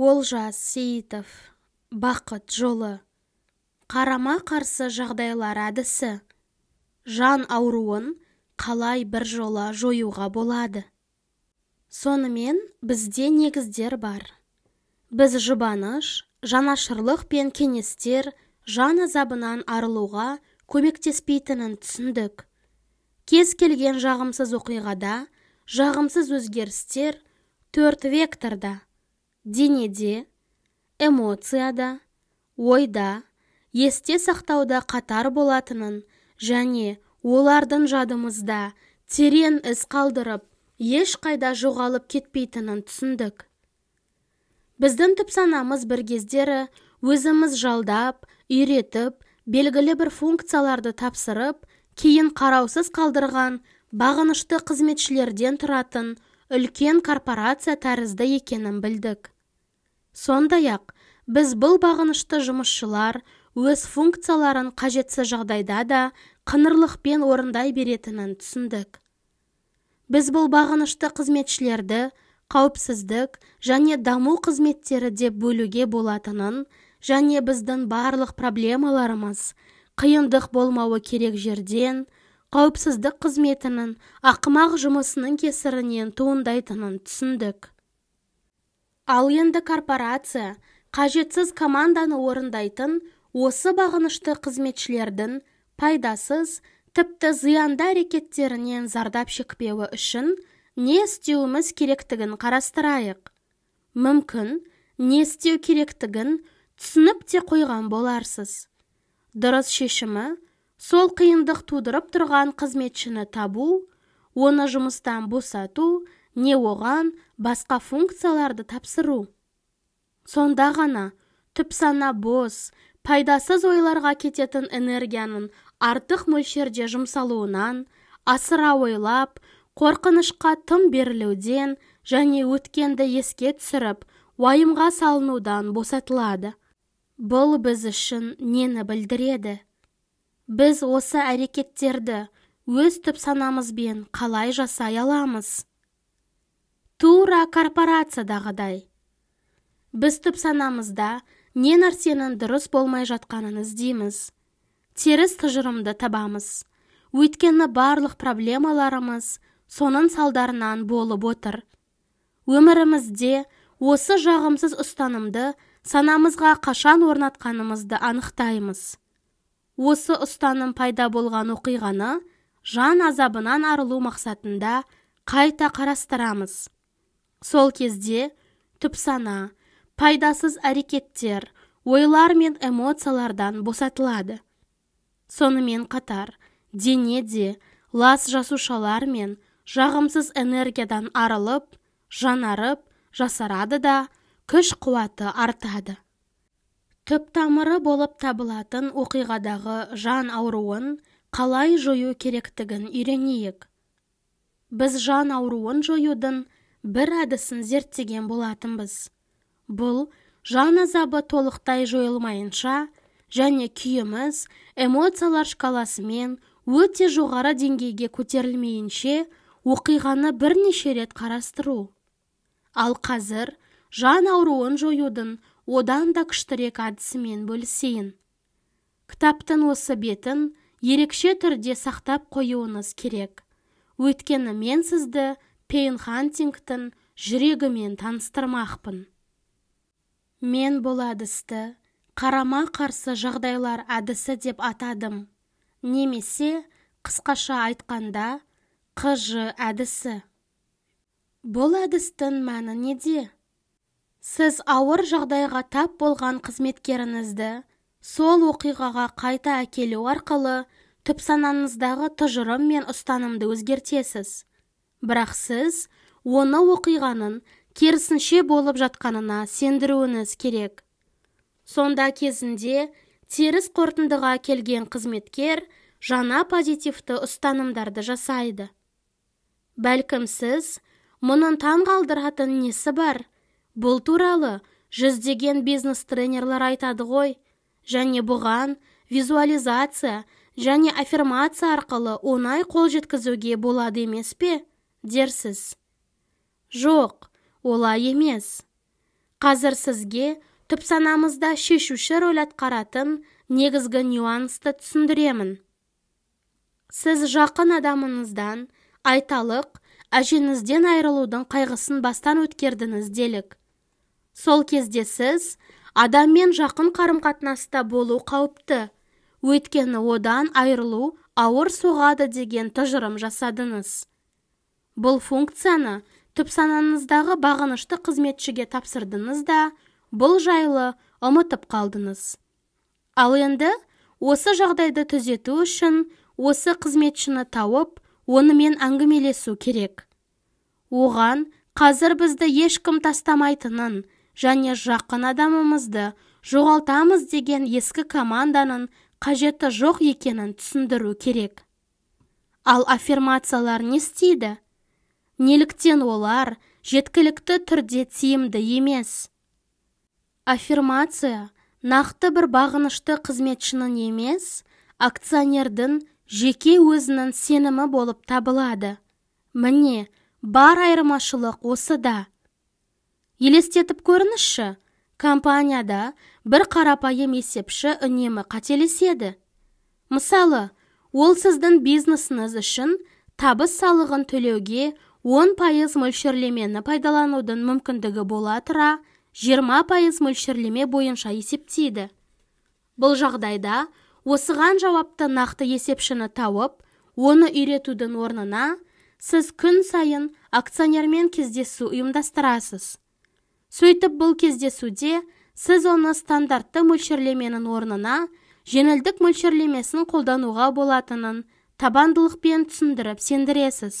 олжас сейітов бақыт жолы қарама-қарсы жағдайлар әдісі жан ауруын қалай бір жола жоюға болады сонымен бізде негіздер бар біз жұбаныш жанашырлық пен кеңестер жан азабынан арылуға көмектеспейтінін түсіндік кез келген жағымсыз оқиғада жағымсыз өзгерістер төрт векторда денеде эмоцияда ойда есте сақтауда қатар болатынын және олардың жадымызда терең із қалдырып ешқайда жоғалып кетпейтінін түсіндік біздің түпсанамыз бір кездері өзіміз жалдап үйретіп белгілі бір функцияларды тапсырып кейін қараусыз қалдырған бағынышты қызметшілерден тұратын үлкен корпорация тәрізді екенін білдік сондай-ақ біз бұл бағынышты жұмысшылар өз функцияларын қажетсіз жағдайда да қынырлықпен орындай беретінін түсіндік біз бұл бағынышты қызметшілерді қауіпсіздік және даму қызметтері деп бөлуге болатынын және біздің барлық проблемаларымыз қиындық болмауы керек жерден қауіпсіздік қызметінің ақымақ жұмысының кесірінен туындайтынын түсіндік ал енді корпорация қажетсіз команданы орындайтын осы бағынышты қызметшілердің пайдасыз тіпті зиянды әрекеттерінен зардап шекпеуі үшін не істеуіміз керектігін қарастырайық мүмкін не істеу керектігін түсініп те қойған боларсыз дұрыс шешімі сол қиындық тудырып тұрған қызметшіні табу оны жұмыстан босату не оған басқа функцияларды тапсыру сонда ғана түпсана бос пайдасыз ойларға кететін энергияның артық мөлшерде жұмсалуынан асыра ойлап қорқынышқа тым берілуден және өткенді еске түсіріп уайымға салынудан босатылады бұл біз үшін нені білдіреді біз осы әрекеттерді өз түп санамызбен қалай жасай аламыз тура корпорациядағыдай біз түп санамызда не нәрсенің дұрыс болмай жатқанын іздейміз теріс тұжырымды табамыз өйткені барлық проблемаларымыз соның салдарынан болып отыр өмірімізде осы жағымсыз ұстанымды санамызға қашан орнатқанымызды анықтаймыз осы ұстаным пайда болған оқиғаны жан азабынан арылу мақсатында қайта қарастырамыз сол кезде түпсана пайдасыз әрекеттер ойлар мен эмоциялардан босатылады сонымен қатар дене де лас жасушалар мен жағымсыз энергиядан арылып жаңарып жасарады да күш қуаты артады түп тамыры болып табылатын оқиғадағы жан ауруын қалай жою керектігін үйренейік біз жан ауруын жоюдың бір әдісін зерттеген болатынбыз бұл жан азабы толықтай жойылмайынша және күйіміз эмоциялар шкаласымен өте жоғары деңгейге көтерілмейінше оқиғаны бірнеше рет қарастыру ал қазір жан ауруын жоюдың одан да күштірек әдісімен бөлісейін кітаптың осы бетін ерекше түрде сақтап қоюыңыз керек өйткені мен сізді пейн хантингтон жүрегімен таныстырмақпын мен бұл әдісті қарама-қарсы жағдайлар әдісі деп атадым немесе қысқаша айтқанда қыжы әдісі бұл әдістің мәні неде сіз ауыр жағдайға тап болған қызметкеріңізді сол оқиғаға қайта әкелу арқылы түпсанаңыздағы тұжырым мен ұстанымды өзгертесіз бірақ сіз оны оқиғаның керісінше болып жатқанына сендіруіңіз керек сонда кезінде теріс қортындыға келген қызметкер жаңа позитивті ұстанымдарды жасайды бәлкім сіз мұның таң қалдыратын несі бар бұл туралы жүздеген бизнес тренерлер айтады ғой және бұған визуализация және аффирмация арқылы оңай қол жеткізуге болады емес пе дерсіз жоқ олай емес қазір сізге түпсанамызда шешуші рөл атқаратын негізгі нюансты түсіндіремін сіз жақын адамыңыздан айталық әжеңізден айырылудың қайғысын бастан өткердіңіз делік сол кезде сіз адаммен жақын қарым қатынаста болу қауіпті өйткені одан айырылу ауыр соғады деген тұжырым жасадыңыз бұл функцияны түпсанаңыздағы бағынышты қызметшіге тапсырдыңыз да бұл жайлы ұмытып қалдыңыз ал енді осы жағдайды түзету үшін осы қызметшіні тауып онымен әңгімелесу керек оған қазір бізді ешкім тастамайтынын және жақын адамымызды жоғалтамыз деген ескі команданың қажеті жоқ екенін түсіндіру керек ал аффирмациялар не істейді неліктен олар жеткілікті түрде тиімді емес аффирмация нақты бір бағынышты қызметшінің емес акционердің жеке өзінің сенімі болып табылады міне бар айырмашылық осыда елестетіп көріңізші компанияда бір қарапайым есепші үнемі қателеседі мысалы ол сіздің бизнесіңіз үшін табыс салығын төлеуге 10 пайыз мөлшерлемені пайдаланудың мүмкіндігі бола тұра 20 пайыз мөлшерлеме бойынша есептейді бұл жағдайда осыған жауапты нақты есепшіні тауып оны үйретудің орнына сіз күн сайын акционермен кездесу ұйымдастырасыз сөйтіп бұл кездесуде сіз оны стандартты мөлшерлеменің орнына жеңілдік мөлшерлемесін қолдануға болатынын табандылықпен түсіндіріп сендіресіз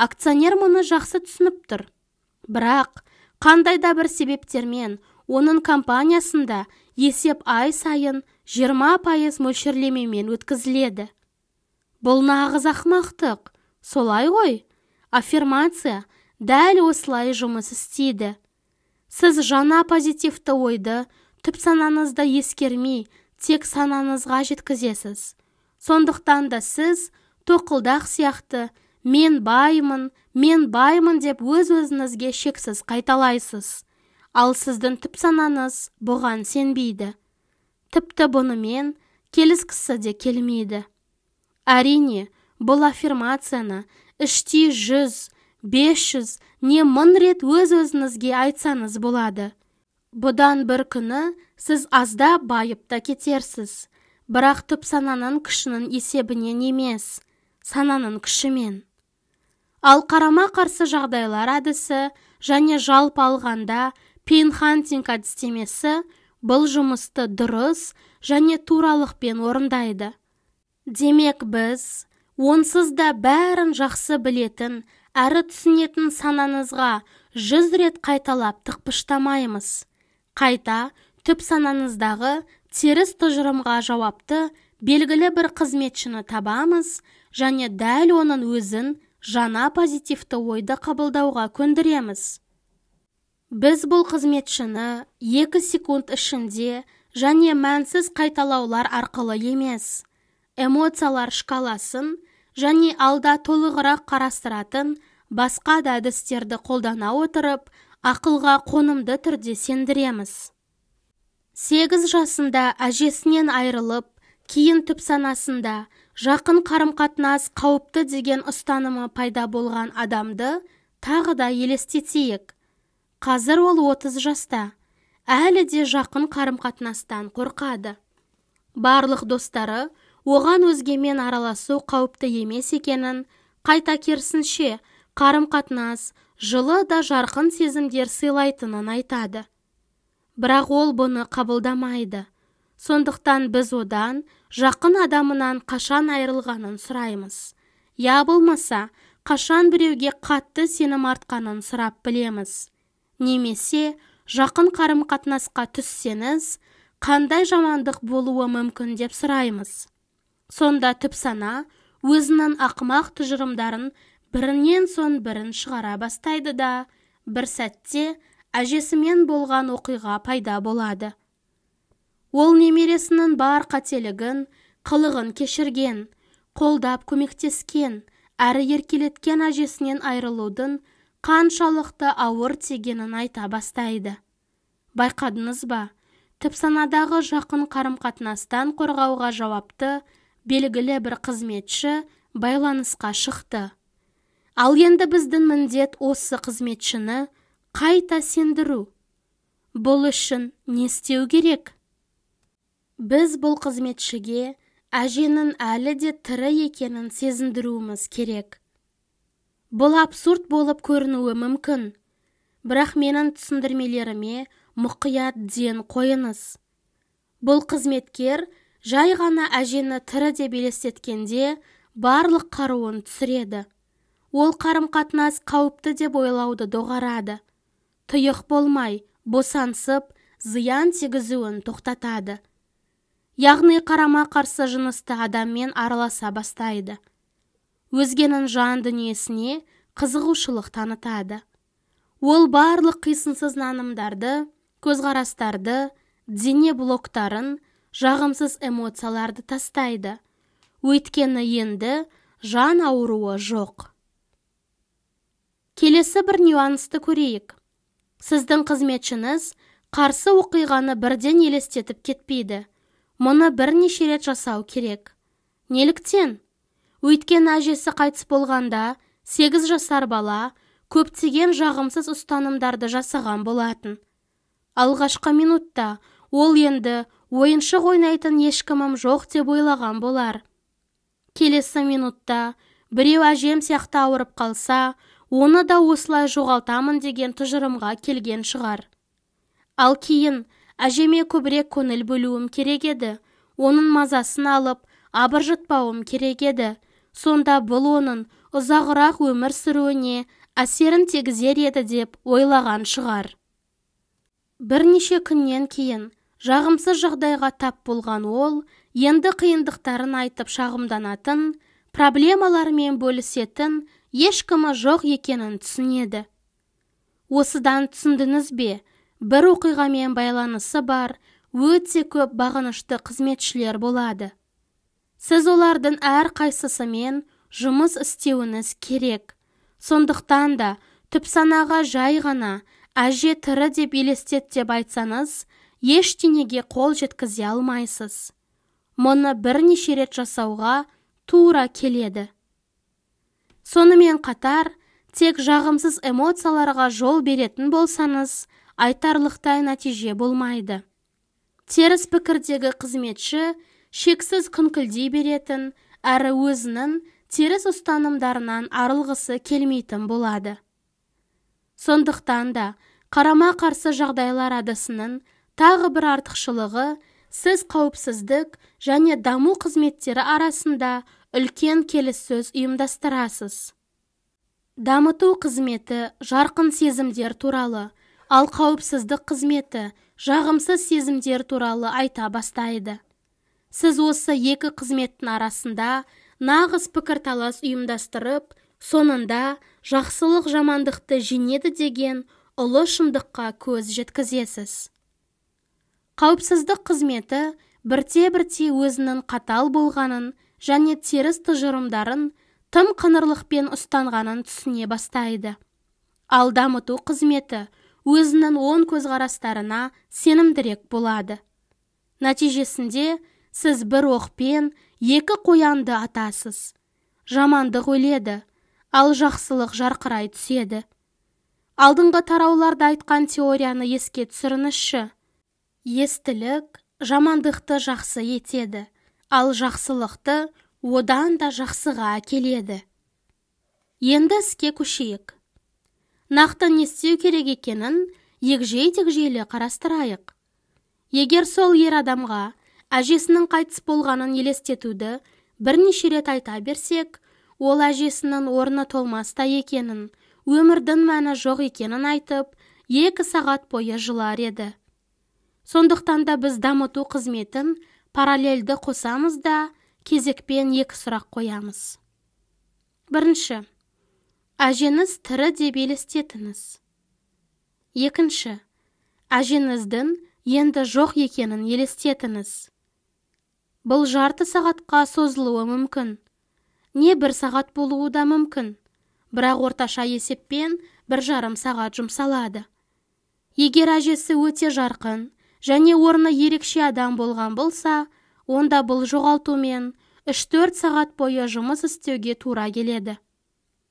акционер мұны жақсы түсініп тұр бірақ қандай да бір себептермен оның компаниясында есеп ай сайын 20 пайыз мөлшерлемемен өткізіледі бұл нағыз ақымақтық солай ғой аффирмация дәл осылай жұмыс істейді сіз жаңа позитивті ойды түп санаңызда ескермей тек санаңызға жеткізесіз сондықтан да сіз тоқылдақ сияқты мен баймын мен баймын деп өз өзіңізге шексіз қайталайсыз ал сіздің түп санаңыз бұған сенбейді тіпті бұнымен келіскісі де келмейді әрине бұл аффирмацияны іштей жүз бес жүз не мың рет өз өзіңізге айтсаңыз болады бұдан бір күні сіз азда байып та кетерсіз бірақ түп сананың күшінің есебінен емес сананың күшімен ал қарама-қарсы жағдайлар әдісі және жалпы алғанда пенхантинг әдістемесі бұл жұмысты дұрыс және туралықпен орындайды демек біз онсыз да бәрін жақсы білетін әрі түсінетін санаңызға жүз рет қайталап тықпыштамаймыз қайта түп санаңыздағы теріс тұжырымға жауапты белгілі бір қызметшіні табамыз және дәл оның өзін жаңа позитивті ойды қабылдауға көндіреміз біз бұл қызметшіні екі секунд ішінде және мәнсіз қайталаулар арқылы емес эмоциялар шкаласын және алда толығырақ қарастыратын басқа да әдістерді қолдана отырып ақылға қонымды түрде сендіреміз сегіз жасында әжесінен айрылып, кейін санасында жақын қарым-қатынас қауіпті деген ұстанымы пайда болған адамды тағы да елестетейік қазір ол 30 жаста әлі де жақын қарым-қатынастан қорқады барлық достары оған өзгемен араласу қауіпті емес екенін қайта керісінше қарым-қатынас жылы да жарқын сезімдер сыйлайтынын айтады бірақ ол бұны қабылдамайды сондықтан біз одан жақын адамынан қашан айырылғанын сұраймыз я болмаса қашан біреуге қатты сенім артқанын сұрап білеміз немесе жақын қарым қатынасқа түссеңіз қандай жамандық болуы мүмкін деп сұраймыз сонда түпсана өзінің ақымақ тұжырымдарын бірінен соң бірін шығара бастайды да бір сәтте әжесімен болған оқиға пайда болады ол немересінің бар қателігін қылығын кешірген қолдап көмектескен әрі еркелеткен әжесінен айырылудың қаншалықты ауыр тегенін айта бастайды байқадыңыз ба тіпсанадағы жақын қарым-қатынастан қорғауға жауапты белгілі бір қызметші байланысқа шықты ал енді біздің міндет осы қызметшіні қайта сендіру бұл үшін не істеу керек біз бұл қызметшіге әженің әлі де тірі екенін сезіндіруіміз керек бұл абсурд болып көрінуі мүмкін бірақ менің түсіндірмелеріме мұқият ден қойыңыз бұл қызметкер жай ғана әжені тірі деп елестеткенде барлық қаруын түсіреді ол қарым қатынас қауіпті деп ойлауды доғарады тұйық болмай босансып зиян тигізуін тоқтатады яғни қарама қарсы жынысты адаммен араласа бастайды өзгенің жан дүниесіне қызығушылық танытады ол барлық қисынсыз нанымдарды көзқарастарды дене блоктарын жағымсыз эмоцияларды тастайды өйткені енді жан ауруы жоқ келесі бір нюансты көрейік сіздің қызметшіңіз қарсы оқиғаны бірден елестетіп кетпейді мұны бірнеше рет жасау керек неліктен өйткені әжесі қайтыс болғанда сегіз жасар бала көптеген жағымсыз ұстанымдарды жасаған болатын алғашқы минутта ол енді ойыншық ойнайтын ешкімім жоқ деп ойлаған болар келесі минутта біреу әжем сияқты ауырып қалса оны да осылай жоғалтамын деген тұжырымға келген шығар ал кейін әжеме көбірек көңіл бөлуім керек еді оның мазасын алып абыржытпауым керек еді сонда бұл оның ұзағырақ өмір сүруіне әсерін тегізер еді деп ойлаған шығар бірнеше күннен кейін жағымсыз жағдайға тап болған ол енді қиындықтарын айтып шағымданатын проблемалармен бөлісетін ешкімі жоқ екенін түсінеді осыдан түсіндіңіз бе бір оқиғамен байланысы бар өте көп бағынышты қызметшілер болады сіз олардың әр қайсысымен жұмыс істеуіңіз керек сондықтан да түпсанаға жай ғана әже тірі деп елестет деп айтсаңыз ештеңеге қол жеткізе алмайсыз мұны бірнеше рет жасауға тура келеді сонымен қатар тек жағымсыз эмоцияларға жол беретін болсаңыз айтарлықтай нәтиже болмайды теріс пікірдегі қызметші шексіз күнкілдей беретін әрі өзінің теріс ұстанымдарынан арылғысы келмейтін болады сондықтан да қарама-қарсы жағдайлар әдісінің тағы бір артықшылығы сіз қауіпсіздік және даму қызметтері арасында үлкен келіссөз ұйымдастырасыз дамыту қызметі жарқын сезімдер туралы ал қауіпсіздік қызметі жағымсыз сезімдер туралы айта бастайды сіз осы екі қызметтің арасында нағыз пікірталас ұйымдастырып соңында жақсылық жамандықты жеңеді деген ұлы шындыққа көз жеткізесіз қауіпсіздік қызметі бірте-бірте өзінің қатал болғанын және теріс тұжырымдарын тым қынырлықпен ұстанғанын түсіне бастайды ал дамыту қызметі өзінің оң көзқарастарына сенімдірек болады нәтижесінде сіз бір оқпен екі қоянды атасыз жамандық өледі ал жақсылық жарқырай түседі алдыңғы тарауларда айтқан теорияны еске түсіріңізші естілік жамандықты жақсы етеді ал жақсылықты одан да жақсыға әкеледі енді іске көшейік нақты не істеу керек екенін егжей тегжейлі қарастырайық егер сол ер адамға әжесінің қайтыс болғанын елестетуді бірнеше рет айта берсек ол әжесінің орны толмаста екенін өмірдің мәні жоқ екенін айтып екі сағат бойы жылар еді сондықтан да біз дамыту қызметін параллельді қосамыз да кезекпен екі сұрақ қоямыз бірінші әжеңіз тірі деп елестетіңіз екінші әжеңіздің енді жоқ екенін елестетіңіз бұл жарты сағатқа созылуы мүмкін не бір сағат болуы да мүмкін бірақ орташа есеппен бір жарым сағат жұмсалады егер әжесі өте жарқын және орны ерекше адам болған болса онда бұл жоғалтумен 3 төрт сағат бойы жұмыс істеуге тура келеді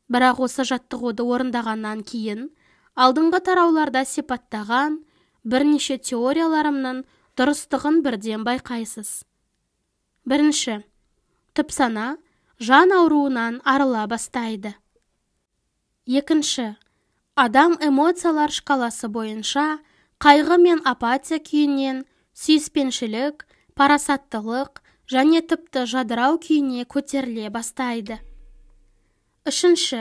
бірақ осы жаттығуды орындағаннан кейін алдыңғы тарауларда сипаттаған бірнеше теорияларымның дұрыстығын бірден байқайсыз бірінші түпсана жан ауруынан арыла бастайды екінші адам эмоциялар шкаласы бойынша қайғы мен апатия күйінен сүйіспеншілік парасаттылық және тіпті жадырау күйіне көтеріле бастайды үшінші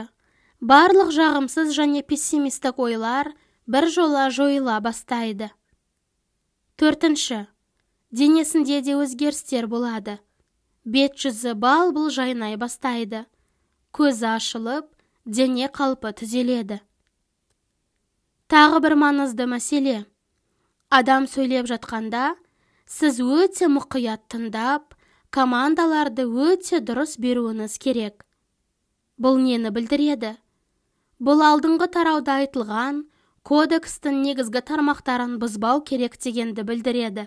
барлық жағымсыз және пессимистік ойлар бір жола жойыла бастайды төртінші денесінде де өзгерістер болады бет жүзі бал бұл жайнай бастайды көзі ашылып дене қалпы түзеледі тағы бір маңызды мәселе адам сөйлеп жатқанда сіз өте мұқият тыңдап командаларды өте дұрыс беруіңіз керек бұл нені білдіреді бұл алдыңғы тарауда айтылған кодекстің негізгі тармақтарын бұзбау керек дегенді білдіреді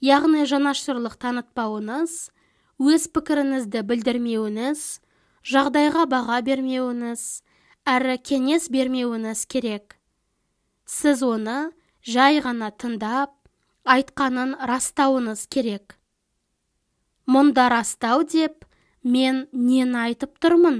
яғни жанашырлық танытпауыңыз өз пікіріңізді білдірмеуіңіз жағдайға баға бермеуіңіз әрі кеңес бермеуіңіз керек сіз оны жай ғана тыңдап айтқанын растауыңыз керек мұнда растау деп мен нені айтып тұрмын